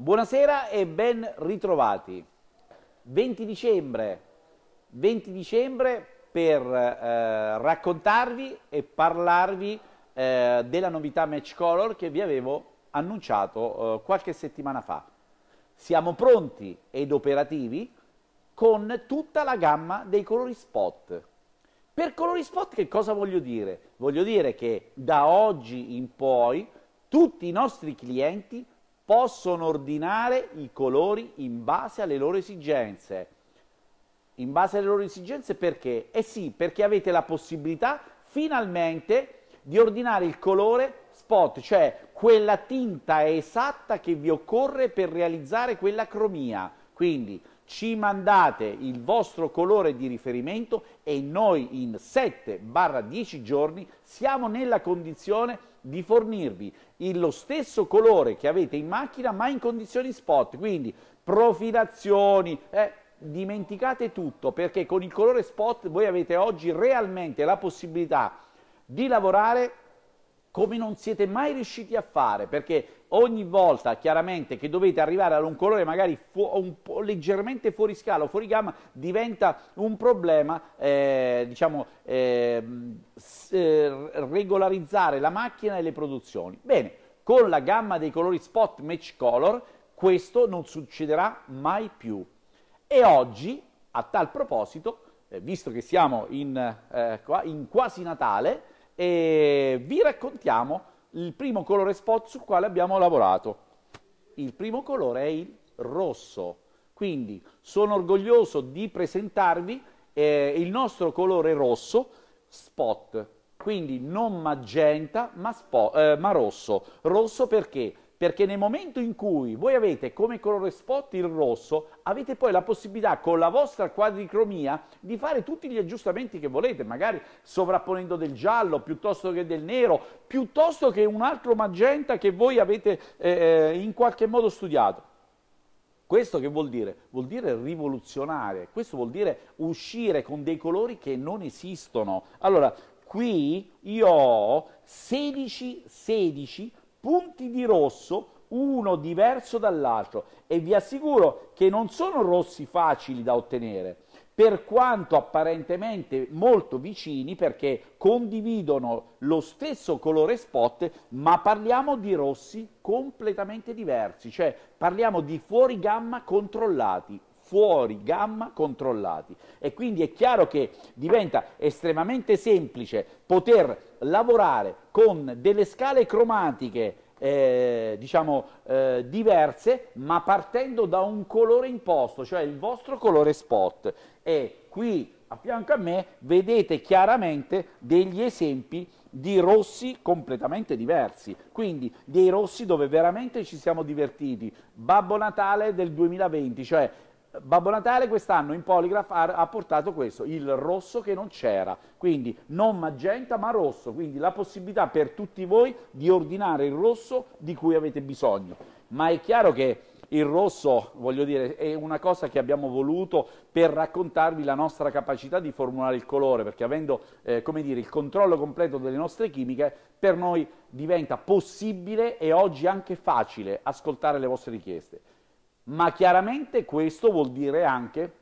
Buonasera e ben ritrovati. 20 dicembre, 20 dicembre per eh, raccontarvi e parlarvi eh, della novità Match Color che vi avevo annunciato eh, qualche settimana fa. Siamo pronti ed operativi con tutta la gamma dei colori spot. Per colori spot che cosa voglio dire? Voglio dire che da oggi in poi tutti i nostri clienti possono ordinare i colori in base alle loro esigenze. In base alle loro esigenze perché? Eh sì, perché avete la possibilità finalmente di ordinare il colore spot, cioè quella tinta esatta che vi occorre per realizzare quella cromia. Quindi ci mandate il vostro colore di riferimento e noi in 7-10 giorni siamo nella condizione di fornirvi lo stesso colore che avete in macchina ma in condizioni spot, quindi profilazioni, eh, dimenticate tutto perché con il colore spot voi avete oggi realmente la possibilità di lavorare come non siete mai riusciti a fare perché ogni volta chiaramente che dovete arrivare ad un colore magari fu un leggermente fuori scala o fuori gamma diventa un problema eh, diciamo ehm, eh, regolarizzare la macchina e le produzioni bene con la gamma dei colori spot match color questo non succederà mai più e oggi a tal proposito eh, visto che siamo in, eh, in quasi Natale eh, vi raccontiamo il primo colore spot sul quale abbiamo lavorato. Il primo colore è il rosso, quindi sono orgoglioso di presentarvi eh, il nostro colore rosso spot, quindi non magenta ma, spot, eh, ma rosso. Rosso perché? perché nel momento in cui voi avete come colore spot il rosso, avete poi la possibilità con la vostra quadricromia di fare tutti gli aggiustamenti che volete, magari sovrapponendo del giallo piuttosto che del nero, piuttosto che un altro magenta che voi avete eh, eh in qualche modo studiato. Questo che vuol dire? Vuol dire rivoluzionare, questo vuol dire uscire con dei colori che non esistono. Allora, qui io ho 16, 16 punti di rosso uno diverso dall'altro e vi assicuro che non sono rossi facili da ottenere per quanto apparentemente molto vicini perché condividono lo stesso colore spot ma parliamo di rossi completamente diversi cioè parliamo di fuori gamma controllati fuori gamma controllati. E quindi è chiaro che diventa estremamente semplice poter lavorare con delle scale cromatiche eh, diciamo eh, diverse ma partendo da un colore imposto cioè il vostro colore spot e qui a fianco a me vedete chiaramente degli esempi di rossi completamente diversi, quindi dei rossi dove veramente ci siamo divertiti. Babbo Natale del 2020, cioè Babbo Natale quest'anno in Polygraph ha, ha, portato questo, il rosso che non c'era, quindi non magenta ma rosso, quindi la possibilità per tutti voi di ordinare il rosso di cui avete bisogno. Ma è chiaro che il rosso, voglio dire, è una cosa che abbiamo voluto per raccontarvi la nostra capacità di formulare il colore, perché avendo eh, dire, il controllo completo delle nostre chimiche, per noi diventa possibile e oggi anche facile ascoltare le vostre richieste ma chiaramente questo vuol dire anche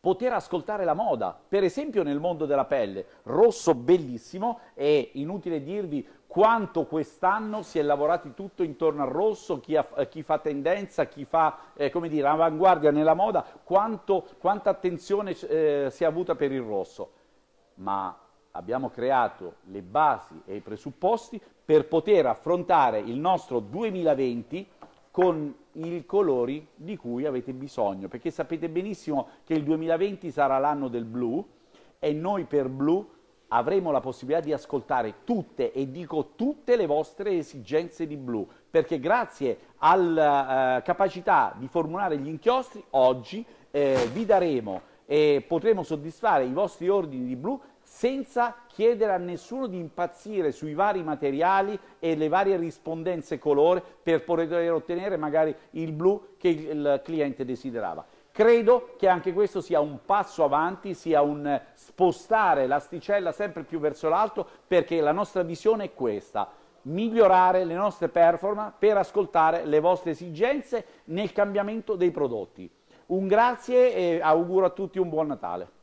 poter ascoltare la moda, per esempio nel mondo della pelle, rosso bellissimo e inutile dirvi quanto quest'anno si è lavorati tutto intorno al rosso, chi, ha, eh, chi fa tendenza, chi fa eh, come dire, avanguardia nella moda, quanto, quanta attenzione eh, si è avuta per il rosso, ma abbiamo creato le basi e i presupposti per poter affrontare il nostro 2020 con i colori di cui avete bisogno, perché sapete benissimo che il 2020 sarà l'anno del blu e noi per blu avremo la possibilità di ascoltare tutte e dico tutte le vostre esigenze di blu, perché grazie alla eh, capacità di formulare gli inchiostri oggi eh, vi daremo e potremo soddisfare i vostri ordini di blu senza chiedere a nessuno di impazzire sui vari materiali e le varie rispondenze colore per poter ottenere magari il blu che il cliente desiderava. Credo che anche questo sia un passo avanti, sia un spostare l'asticella sempre più verso l'alto perché la nostra visione è questa migliorare le nostre performance per ascoltare le vostre esigenze nel cambiamento dei prodotti. Un grazie e auguro a tutti un buon Natale.